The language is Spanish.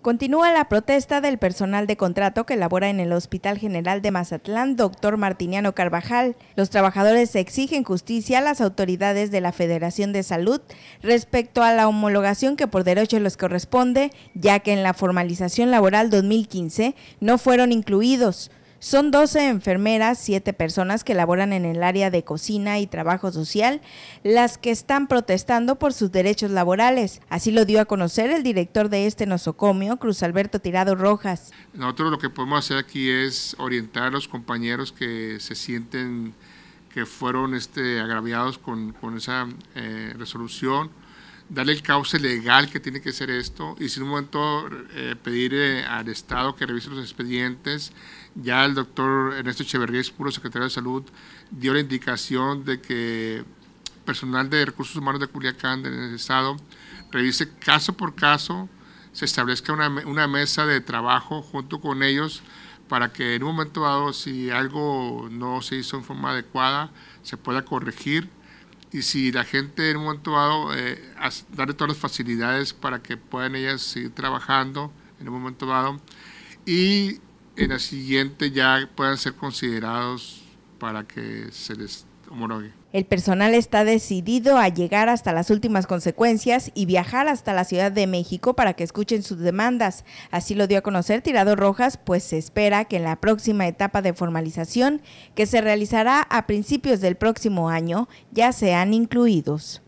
Continúa la protesta del personal de contrato que labora en el Hospital General de Mazatlán, doctor Martiniano Carvajal. Los trabajadores exigen justicia a las autoridades de la Federación de Salud respecto a la homologación que por derecho les corresponde, ya que en la formalización laboral 2015 no fueron incluidos. Son 12 enfermeras, 7 personas que laboran en el área de cocina y trabajo social, las que están protestando por sus derechos laborales. Así lo dio a conocer el director de este nosocomio, Cruz Alberto Tirado Rojas. Nosotros lo que podemos hacer aquí es orientar a los compañeros que se sienten que fueron este, agraviados con, esa eh, resolución darle el cauce legal que tiene que ser esto y si en un momento eh, pedir eh, al Estado que revise los expedientes. Ya el doctor Ernesto Echeverría puro secretario de Salud, dio la indicación de que personal de recursos humanos de Culiacán, del Estado, revise caso por caso, se establezca una, una mesa de trabajo junto con ellos para que en un momento dado, si algo no se hizo en forma adecuada, se pueda corregir y si la gente en un momento dado, eh, darle todas las facilidades para que puedan ellas seguir trabajando en un momento dado y en la siguiente ya puedan ser considerados para que se les el personal está decidido a llegar hasta las últimas consecuencias y viajar hasta la Ciudad de México para que escuchen sus demandas. Así lo dio a conocer Tirado Rojas, pues se espera que en la próxima etapa de formalización, que se realizará a principios del próximo año, ya sean incluidos.